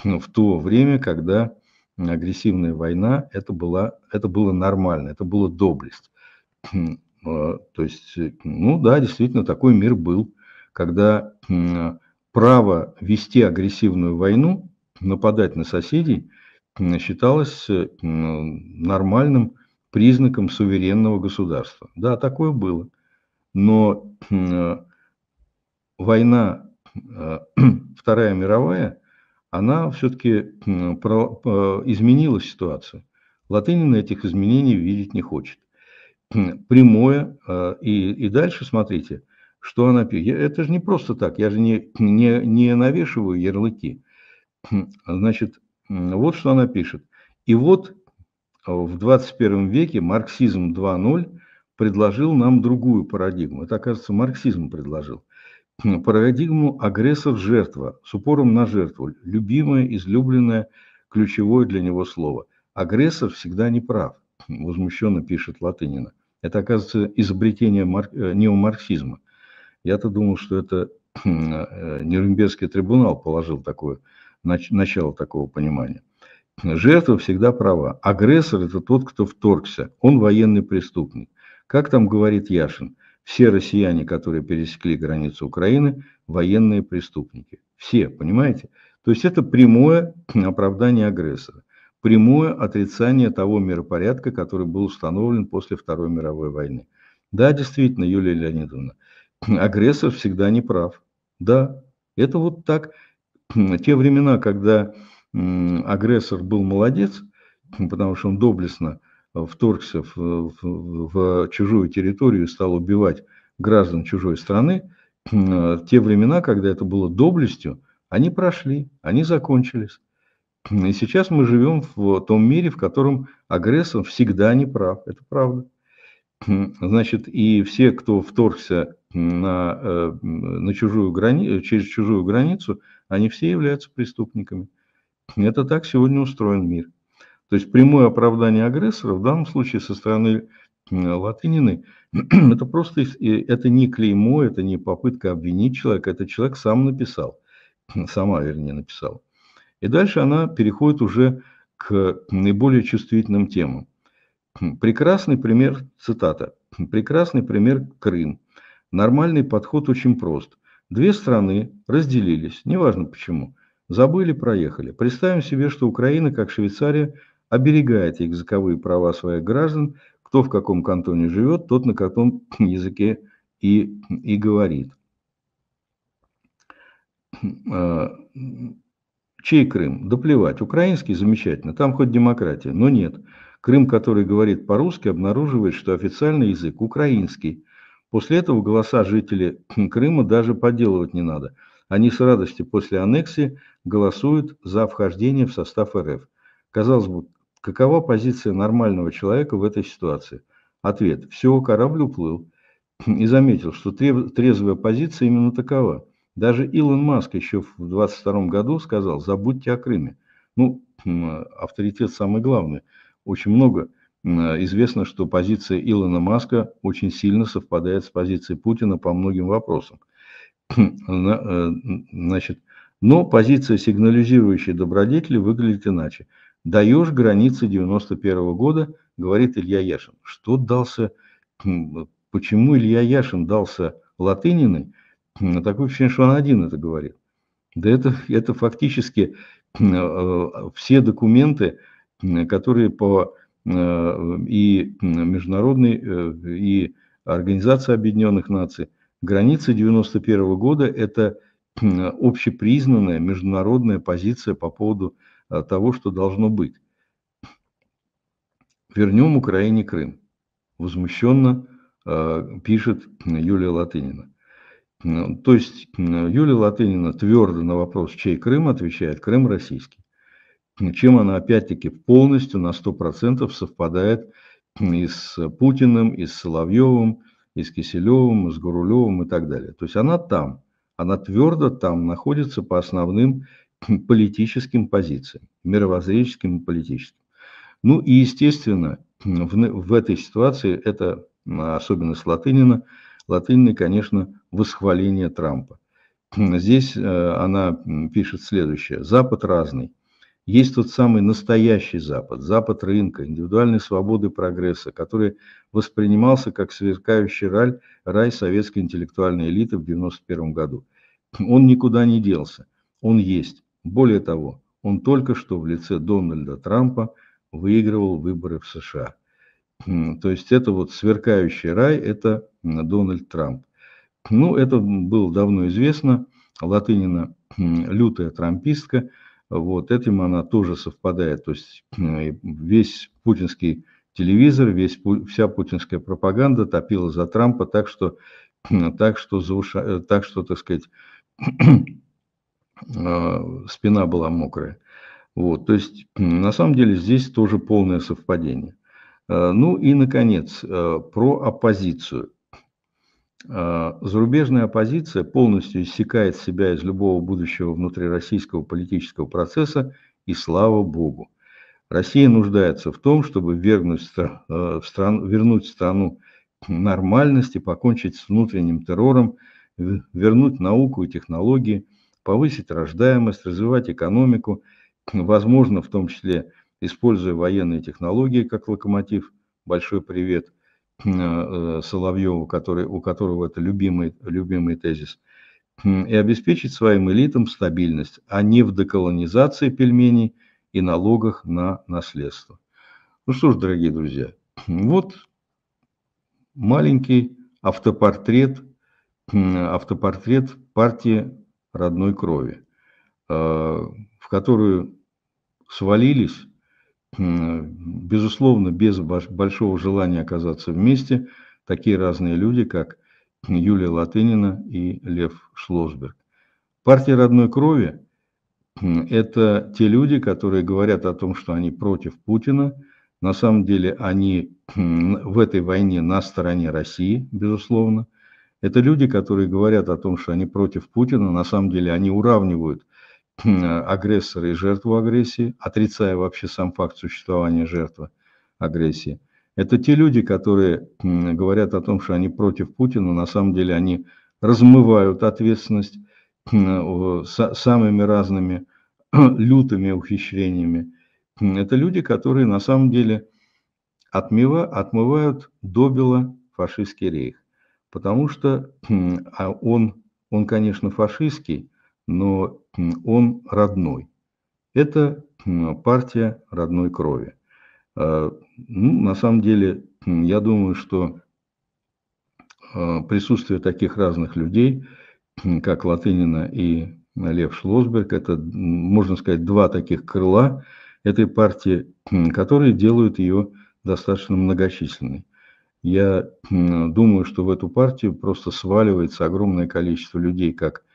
ну, в то время, когда агрессивная война это, была, это было нормально, это было доблесть. А, то есть, ну да, действительно, такой мир был, когда право вести агрессивную войну, нападать на соседей – считалось э, нормальным признаком суверенного государства. Да, такое было. Но э, война, э, Вторая мировая, она все-таки изменила ситуацию. Латынин этих изменений видеть не хочет. Прямое, и, и дальше смотрите, что она пишет. Это же не просто так, я же не, не, не навешиваю ярлыки. Значит, вот что она пишет. И вот э, в 21 веке марксизм 2.0 предложил нам другую парадигму. Это, оказывается, марксизм предложил. Парадигму агрессор-жертва с упором на жертву. Любимое, излюбленное, ключевое для него слово. Агрессор всегда не прав, возмущенно пишет Латынина. Это, оказывается, изобретение марк... Э, неомарксизма. Я-то думал, что это э, Нюрнбергский трибунал положил такое начало такого понимания. Жертва всегда права. Агрессор – это тот, кто вторгся. Он военный преступник. Как там говорит Яшин, все россияне, которые пересекли границу Украины, военные преступники. Все, понимаете? То есть это прямое оправдание агрессора, прямое отрицание того миропорядка, который был установлен после Второй мировой войны. Да, действительно, Юлия Леонидовна, агрессор всегда не прав. Да, это вот так те времена, когда агрессор был молодец, потому что он доблестно э, вторгся в, в, в чужую территорию и стал убивать граждан чужой страны, э, те времена, когда это было доблестью, они прошли, они закончились. И сейчас мы живем в том мире, в котором агрессор всегда не прав. Это правда. Значит, и все, кто вторгся на, э, на чужую грани, через чужую границу, они все являются преступниками. Это так сегодня устроен мир. То есть прямое оправдание агрессора в данном случае со стороны Латынины – это просто это не клеймо, это не попытка обвинить человека, это человек сам написал, сама, вернее, написала. И дальше она переходит уже к наиболее чувствительным темам. Прекрасный пример, цитата, прекрасный пример Крым. Нормальный подход очень прост. Две страны разделились, неважно почему. Забыли, проехали. Представим себе, что Украина, как Швейцария, оберегает языковые права своих граждан. Кто в каком кантоне живет, тот на каком языке и, и говорит. А, чей Крым? Да плевать. Украинский замечательно, там хоть демократия, но нет. Крым, который говорит по-русски, обнаруживает, что официальный язык украинский. После этого голоса жителей Крыма даже подделывать не надо. Они с радостью после аннексии голосуют за вхождение в состав РФ. Казалось бы, какова позиция нормального человека в этой ситуации? Ответ – все, корабль уплыл. И заметил, что трезвая позиция именно такова. Даже Илон Маск еще в 22 году сказал «забудьте о Крыме». Ну, авторитет самый главный. Очень много Э, известно, что позиция Илона Маска очень сильно совпадает с позицией Путина по многим вопросам. Э, значит, но позиция, сигнализирующая добродетели, выглядит иначе. «Даешь границы 91 -го года», говорит Илья Яшин. Что дался, почему Илья Яшин дался Латыниной, такое ощущение, что он один это говорит. Да это, это фактически э, все документы, которые по Э, и международной, э, и Организации Объединенных Наций. Границы 91 года – это общепризнанная международная позиция по поводу э, того, что должно быть. «Вернем Украине Крым», – возмущенно пишет Юлия Латынина. То есть Юлия Латынина твердо на вопрос, чей Крым, отвечает «Крым российский» чем она опять-таки полностью на 100% совпадает и с Путиным, и с Соловьевым, и с Киселевым, и с Гурулевым и так далее. То есть она там, она твердо там находится по основным политическим позициям, мировоззренческим и политическим. Ну и, естественно, в, в этой ситуации это особенно с Латынина. Латынина, конечно, восхваление Трампа. Здесь э, она пишет следующее. Запад разный, есть тот самый настоящий Запад, Запад рынка, индивидуальной свободы и прогресса, который воспринимался как сверкающий рай, рай советской интеллектуальной элиты в 1991 году. Он никуда не делся, он есть. Более того, он только что в лице Дональда Трампа выигрывал выборы в США. То есть это вот сверкающий рай, это Дональд Трамп. Ну, это было давно известно, Латынина лютая трампистка – вот этим она тоже совпадает. То есть э, весь путинский телевизор, весь, вся путинская пропаганда топила за Трампа так, что, э, так, что, за уша, э, так, что так сказать, спина была мокрая. Вот, то есть, на самом деле, здесь тоже полное совпадение. Ну и, наконец, про оппозицию. Э, зарубежная оппозиция полностью иссякает себя из любого будущего внутрироссийского политического процесса, и слава богу. Россия нуждается в том, чтобы вернуть, э, стран, вернуть страну к нормальности, покончить с внутренним террором, вернуть науку и технологии, повысить рождаемость, развивать экономику, возможно, в том числе используя военные технологии как локомотив. Большой привет Э, э, Соловьева, который, у которого это любимый, любимый тезис, и обеспечить своим элитам стабильность, а не в деколонизации пельменей и налогах на наследство. Ну что ж, дорогие друзья, вот маленький автопортрет, автопортрет партии родной крови, э, в которую свалились безусловно, без большого желания оказаться вместе, такие разные люди, как Юлия Латынина и Лев Шлосберг. Партия родной крови – это те люди, которые говорят о том, что они против Путина. На самом деле они в этой войне на стороне России, безусловно. Это люди, которые говорят о том, что они против Путина. На самом деле они уравнивают – агрессора и жертву агрессии, отрицая вообще сам факт существования жертвы агрессии. Это те люди, которые говорят о том, что они против Путина, на самом деле они размывают ответственность самыми разными лютыми ухищрениями. Это люди, которые на самом деле отмывают добило фашистский рейх. Потому что а он, он, конечно, фашистский, но он родной. Это партия родной крови. А, ну, на самом деле, я думаю, что а, присутствие таких разных людей, как Латынина и Лев Шлосберг, это, можно сказать, два таких крыла этой партии, которые делают ее достаточно многочисленной. Я думаю, что в эту партию просто сваливается огромное количество людей, как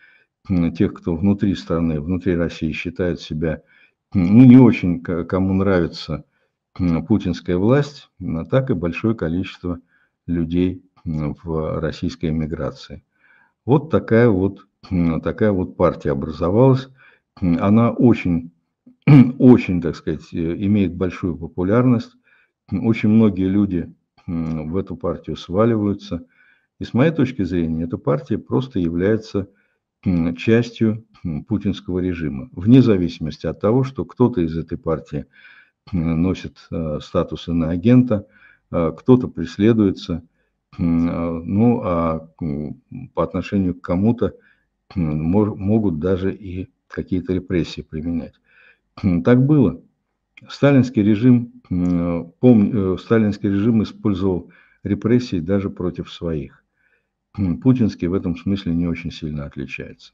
тех, кто внутри страны, внутри России считает себя, ну, не очень кому нравится путинская власть, а так и большое количество людей в российской эмиграции. Вот такая вот, такая вот партия образовалась. Она очень, очень, так сказать, э, имеет большую популярность. Очень многие люди в эту партию сваливаются. И с моей точки зрения, эта партия просто является частью путинского режима, вне зависимости от того, что кто-то из этой партии носит э, статус иноагента, э, кто-то преследуется, э, ну а по отношению к кому-то могут даже и какие-то репрессии применять. Так было. Сталинский режим, помню, сталинский режим использовал репрессии даже против своих путинский в этом смысле не очень сильно отличается